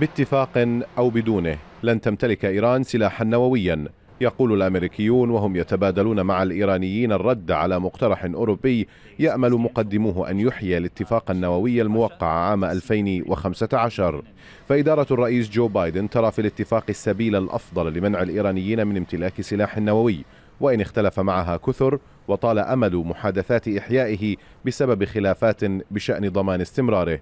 باتفاق أو بدونه لن تمتلك إيران سلاحا نوويا يقول الأمريكيون وهم يتبادلون مع الإيرانيين الرد على مقترح أوروبي يأمل مقدموه أن يحيي الاتفاق النووي الموقع عام 2015 فإدارة الرئيس جو بايدن ترى في الاتفاق السبيل الأفضل لمنع الإيرانيين من امتلاك سلاح نووي وإن اختلف معها كثر وطال أمد محادثات إحيائه بسبب خلافات بشأن ضمان استمراره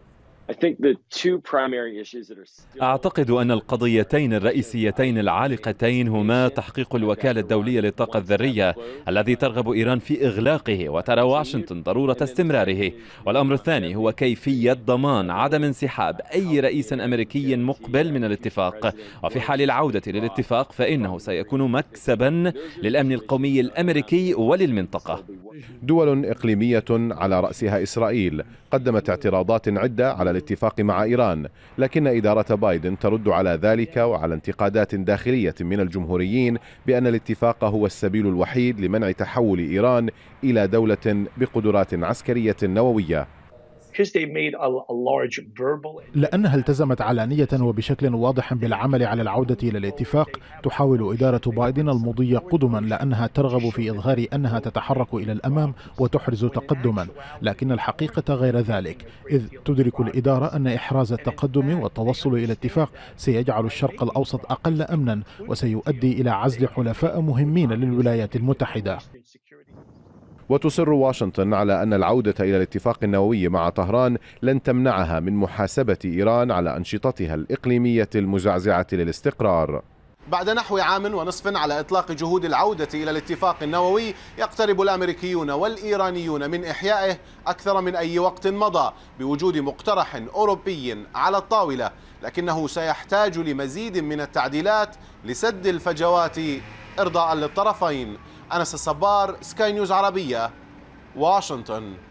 أعتقد أن القضيتين الرئيسيتين العالقتين هما تحقيق الوكالة الدولية للطاقة الذرية الذي ترغب إيران في إغلاقه وترى واشنطن ضرورة استمراره والأمر الثاني هو كيفية ضمان عدم انسحاب أي رئيس أمريكي مقبل من الاتفاق وفي حال العودة للاتفاق فإنه سيكون مكسبا للأمن القومي الأمريكي وللمنطقة دول إقليمية على رأسها إسرائيل قدمت اعتراضات عدة على الاتفاق مع إيران لكن إدارة بايدن ترد على ذلك وعلى انتقادات داخلية من الجمهوريين بأن الاتفاق هو السبيل الوحيد لمنع تحول إيران إلى دولة بقدرات عسكرية نووية لأنها التزمت علانية وبشكل واضح بالعمل على العودة إلى الاتفاق تحاول إدارة بايدن المضي قدما لأنها ترغب في إظهار أنها تتحرك إلى الأمام وتحرز تقدما لكن الحقيقة غير ذلك إذ تدرك الإدارة أن إحراز التقدم والتوصل إلى اتفاق سيجعل الشرق الأوسط أقل أمنا وسيؤدي إلى عزل حلفاء مهمين للولايات المتحدة وتصر واشنطن على أن العودة إلى الاتفاق النووي مع طهران لن تمنعها من محاسبة إيران على أنشطتها الإقليمية المزعزعة للاستقرار بعد نحو عام ونصف على إطلاق جهود العودة إلى الاتفاق النووي يقترب الأمريكيون والإيرانيون من إحيائه أكثر من أي وقت مضى بوجود مقترح أوروبي على الطاولة لكنه سيحتاج لمزيد من التعديلات لسد الفجوات إرضاء للطرفين أنس الصبار سكاي نيوز عربية واشنطن